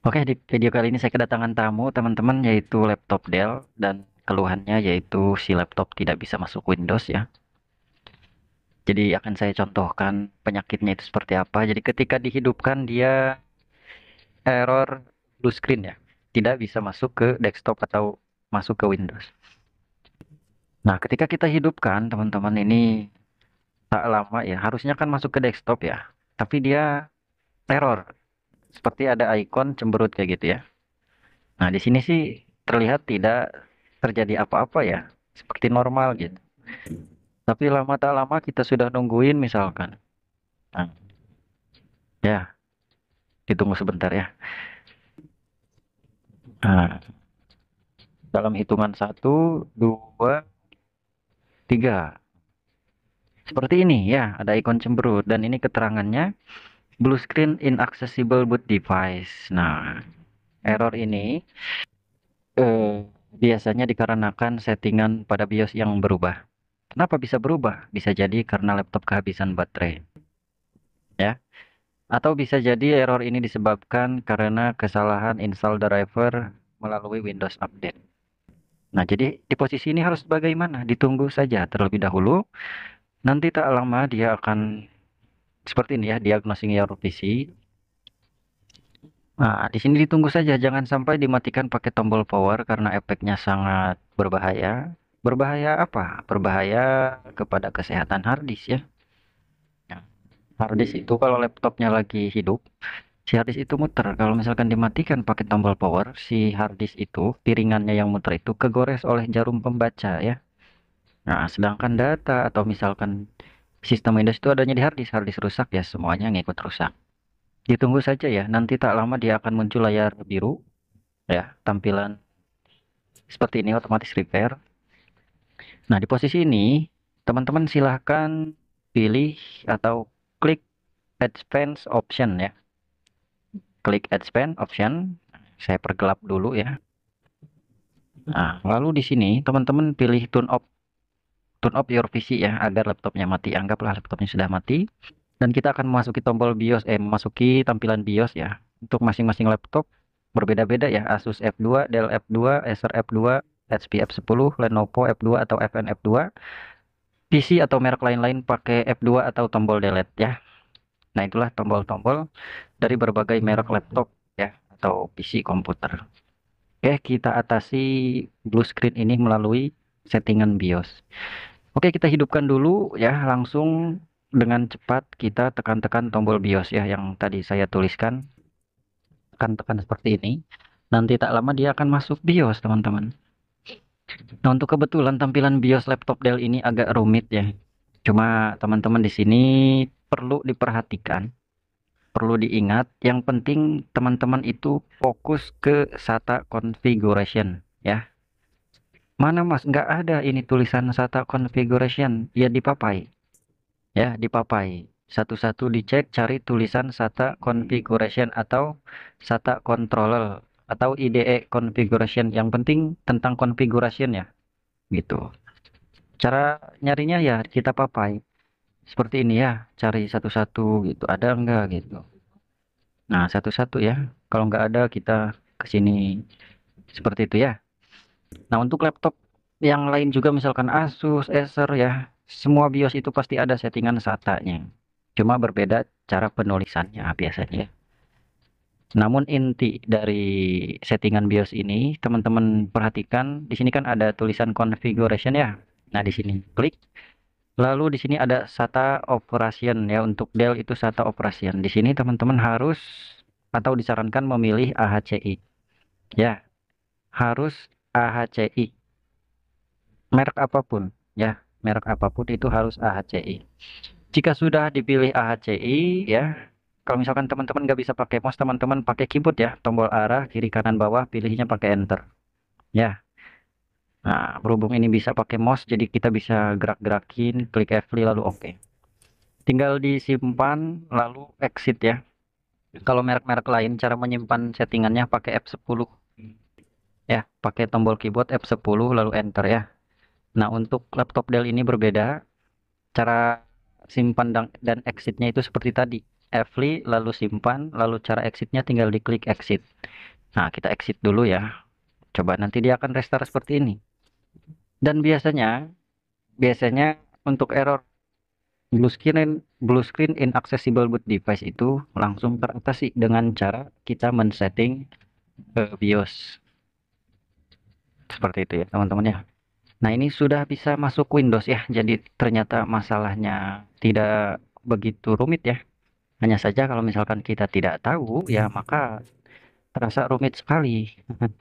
Oke, di video kali ini saya kedatangan tamu teman-teman yaitu laptop Dell dan keluhannya yaitu si laptop tidak bisa masuk Windows ya. Jadi akan saya contohkan penyakitnya itu seperti apa. Jadi ketika dihidupkan dia error blue screen ya. Tidak bisa masuk ke desktop atau masuk ke Windows. Nah, ketika kita hidupkan teman-teman ini tak lama ya. Harusnya kan masuk ke desktop ya. Tapi dia error seperti ada ikon cemberut kayak gitu ya. Nah, di sini sih terlihat tidak terjadi apa-apa ya, seperti normal gitu. Tapi lama tak lama kita sudah nungguin misalkan. Nah, ya, ditunggu sebentar ya. Nah, dalam hitungan satu, dua, tiga. Seperti ini ya, ada ikon cemberut dan ini keterangannya blue screen inaccessible boot device. Nah, error ini eh, biasanya dikarenakan settingan pada BIOS yang berubah. Kenapa bisa berubah? Bisa jadi karena laptop kehabisan baterai. Ya. Atau bisa jadi error ini disebabkan karena kesalahan install driver melalui Windows Update. Nah, jadi di posisi ini harus bagaimana? Ditunggu saja terlebih dahulu. Nanti tak lama dia akan seperti ini ya diagnosing ya, PC. Nah, di sini ditunggu saja, jangan sampai dimatikan pakai tombol power karena efeknya sangat berbahaya. Berbahaya apa? Berbahaya kepada kesehatan harddisk ya. Nah, harddisk itu kalau laptopnya lagi hidup, si harddisk itu muter. Kalau misalkan dimatikan pakai tombol power, si harddisk itu piringannya yang muter itu kegores oleh jarum pembaca ya. Nah, sedangkan data atau misalkan Sistem Windows itu adanya di harddisk, harddisk rusak ya semuanya ngikut rusak. Ditunggu saja ya, nanti tak lama dia akan muncul layar biru ya, tampilan seperti ini otomatis repair. Nah, di posisi ini teman-teman silahkan pilih atau klik advance option ya. Klik advance option, saya pergelap dulu ya. Nah, lalu di sini teman-teman pilih tune off turn off your PC ya agar laptopnya mati. Anggaplah laptopnya sudah mati dan kita akan memasuki tombol BIOS eh memasuki tampilan BIOS ya. Untuk masing-masing laptop berbeda-beda ya. Asus F2, Dell F2, Acer F2, HP F10, Lenovo F2 atau FN F2. PC atau merek lain-lain pakai F2 atau tombol delete ya. Nah, itulah tombol-tombol dari berbagai merek laptop ya atau PC komputer. Oke, kita atasi blue screen ini melalui settingan BIOS. Oke, kita hidupkan dulu ya, langsung dengan cepat kita tekan-tekan tombol BIOS ya yang tadi saya tuliskan. Tekan-tekan seperti ini. Nanti tak lama dia akan masuk BIOS, teman-teman. Nah, untuk kebetulan tampilan BIOS laptop Dell ini agak rumit ya. Cuma teman-teman di sini perlu diperhatikan perlu diingat yang penting teman-teman itu fokus ke SATA configuration ya Mana mas? Nggak ada ini tulisan SATA configuration. Ya dipapai, Ya dipapai. Satu-satu dicek cari tulisan SATA configuration atau SATA controller atau IDE configuration. Yang penting tentang configuration ya. Gitu. Cara nyarinya ya kita Papai. Seperti ini ya. Cari satu-satu gitu. Ada enggak gitu. Nah satu-satu ya. Kalau nggak ada kita kesini Seperti itu ya. Nah, untuk laptop yang lain juga misalkan Asus, Acer ya, semua BIOS itu pasti ada settingan SATA-nya. Cuma berbeda cara penulisannya biasanya. Namun inti dari settingan BIOS ini, teman-teman perhatikan di sini kan ada tulisan configuration ya. Nah, di sini klik. Lalu di sini ada SATA operation ya untuk Dell itu SATA operation. Di sini teman-teman harus atau disarankan memilih AHCI. Ya. Harus AHCI merek apapun ya merek apapun itu harus AHCI jika sudah dipilih AHCI ya kalau misalkan teman-teman nggak bisa pakai mouse teman-teman pakai keyboard ya tombol arah kiri kanan bawah pilihnya pakai enter ya Nah, berhubung ini bisa pakai mouse, jadi kita bisa gerak-gerakin, klik F5 lalu oke. Okay. Tinggal disimpan lalu exit ya. Kalau merek-merek lain cara menyimpan settingannya pakai F10 ya pakai tombol keyboard F10 lalu enter ya nah untuk laptop Dell ini berbeda cara simpan dan, dan exitnya itu seperti tadi F5 lalu simpan lalu cara exitnya tinggal diklik exit nah kita exit dulu ya coba nanti dia akan restart seperti ini dan biasanya biasanya untuk error blue screen blue screen inaccessible boot device itu langsung teratasi dengan cara kita men-setting eh, BIOS seperti itu ya teman-teman ya nah ini sudah bisa masuk Windows ya jadi ternyata masalahnya tidak begitu rumit ya hanya saja kalau misalkan kita tidak tahu ya maka terasa rumit sekali